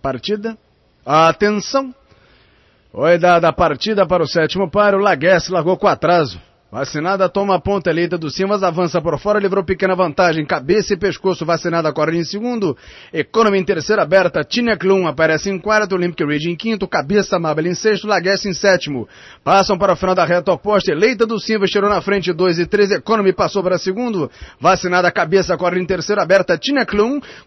partida. Atenção! Oi, da, a partida para o sétimo par, o Laguesse largou com atraso. Vacinada toma a ponta é eleita do Simas, avança por fora, livrou pequena vantagem, cabeça e pescoço, vacinada corre em segundo, Economy em terceira aberta, Tina aparece em quarto, Olympic Ridge em quinto, cabeça Mabel em sexto, Laguesse em sétimo. Passam para a final da reta oposta, eleita do Simas tirou na frente 2 e 3, Economy passou para segundo, vacinada cabeça corre em terceira aberta, Tina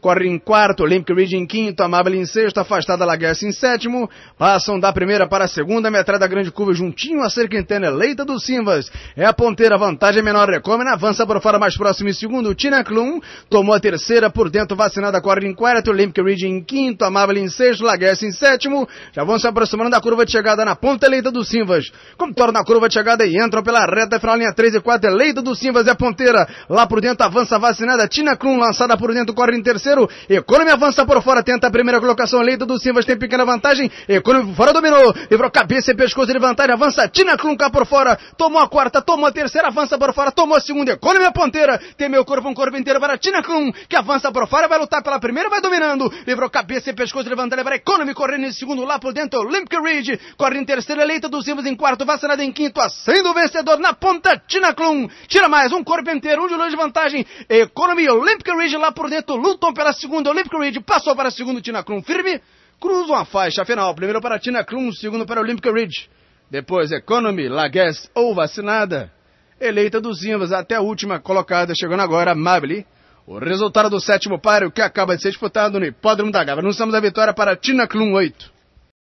corre em quarto, Olympic Ridge em quinto, Mabel em sexto, afastada Laguesse em sétimo, passam da primeira para a segunda, metade da grande curva juntinho a cerca interna, eleita do Simas, é a ponteira, vantagem é menor Recomen, avança para fora mais próximo em segundo. Tina Klum tomou a terceira, por dentro vacinada corre em quarto, Olympic Ridge em quinto, Amable em sexto, Laguerce em sétimo. Já vão se aproximando da curva de chegada na ponta eleita do Simvas. Contorna a curva de chegada e entram pela reta final linha 3 e 4. Eleita do Simvas é a ponteira. Lá por dentro avança vacinada Tina Klum, lançada por dentro, corre em terceiro. Economy avança por fora, tenta a primeira colocação. Eleita do Simvas tem pequena vantagem. Economy fora dominou. Livrou cabeça e pescoço de vantagem. Avança Tina Klum cá por fora. Tomou a quarta tomou a terceira, avança para fora, tomou a segunda, economia é ponteira, tem meu corpo, um corpo inteiro para tina Tinacum, que avança para fora, vai lutar pela primeira, vai dominando, livrou cabeça e pescoço, levanta, leva economy, correndo em segundo, lá por dentro, Olympic Ridge, corre em terceira, eleita dos Simas em quarto, vacinada em quinto, acendo o vencedor na ponta, tina Tinacum, tira mais, um corpo inteiro, um de longe de vantagem, economy, Olympic Ridge lá por dentro, lutam pela segunda, Olympic Ridge passou para segundo, Tinacum firme, cruzam a faixa final, primeiro para tina Tinacum, segundo para Olympic Ridge. Depois, Economy, Laguess ou vacinada. Eleita dos Invas até a última colocada, chegando agora Mabli, O resultado do sétimo páreo que acaba de ser disputado no Hipódromo da Gávea. Anunciamos a vitória para Tina Klum 8.